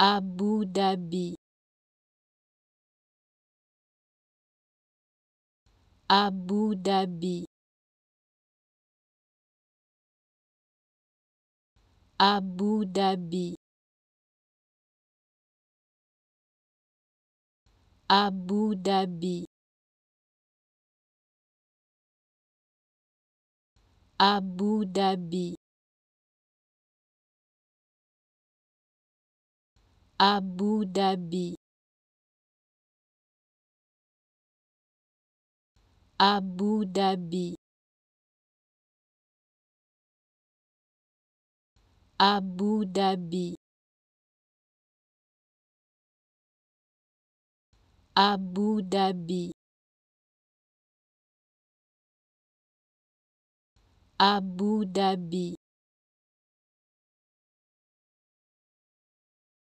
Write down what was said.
Abu Dhabi Abu Dhabi Abu Dhabi Abu Dhabi Abu Dhabi Abu Dhabi Abu Dhabi Abu Dhabi Abu Dhabi Abu Dhabi